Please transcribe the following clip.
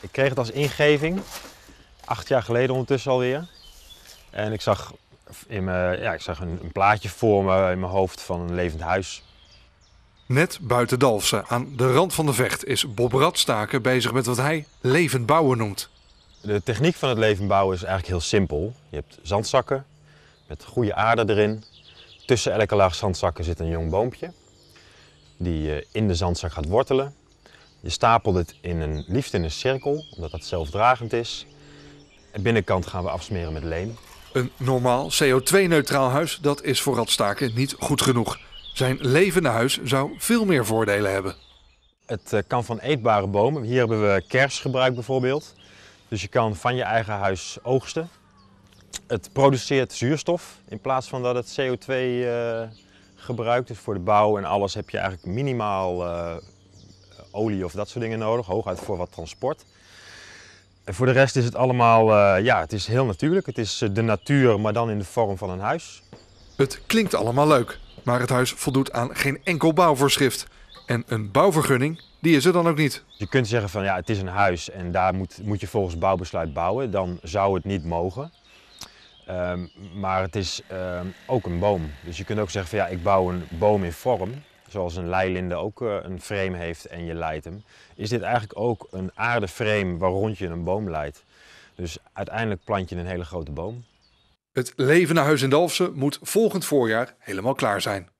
Ik kreeg het als ingeving, acht jaar geleden ondertussen alweer. En ik zag, in mijn, ja, ik zag een, een plaatje voor me in mijn hoofd van een levend huis. Net buiten Dalfsen, aan de rand van de vecht, is Bob Radstaken bezig met wat hij levend bouwen noemt. De techniek van het levend bouwen is eigenlijk heel simpel. Je hebt zandzakken met goede aarde erin. Tussen elke laag zandzakken zit een jong boompje die eh, in de zandzak gaat wortelen. Je stapelt het in een, liefst in een cirkel, omdat dat zelfdragend is. De binnenkant gaan we afsmeren met leem. Een normaal CO2-neutraal huis, dat is voor radstaken niet goed genoeg. Zijn levende huis zou veel meer voordelen hebben. Het eh, kan van eetbare bomen. Hier hebben we kers gebruikt bijvoorbeeld. Dus je kan van je eigen huis oogsten. Het produceert zuurstof in plaats van dat het CO2 eh, gebruikt. is voor de bouw en alles heb je eigenlijk minimaal eh, olie of dat soort dingen nodig, hooguit voor wat transport. En voor de rest is het allemaal, eh, ja, het is heel natuurlijk. Het is eh, de natuur, maar dan in de vorm van een huis. Het klinkt allemaal leuk, maar het huis voldoet aan geen enkel bouwvoorschrift. En een bouwvergunning, die is er dan ook niet. Je kunt zeggen van ja, het is een huis en daar moet, moet je volgens bouwbesluit bouwen. Dan zou het niet mogen. Ehm, maar het is ehm, ook een boom. Dus je kunt ook zeggen van ja, ik bouw een boom in vorm zoals een leilinde ook eh, een frame heeft en je leidt hem, is dit eigenlijk ook een aardeframe waar rond je een boom leidt. Dus uiteindelijk plant je een hele grote boom. Het Levende Huis in Dalfsen moet volgend voorjaar helemaal klaar zijn.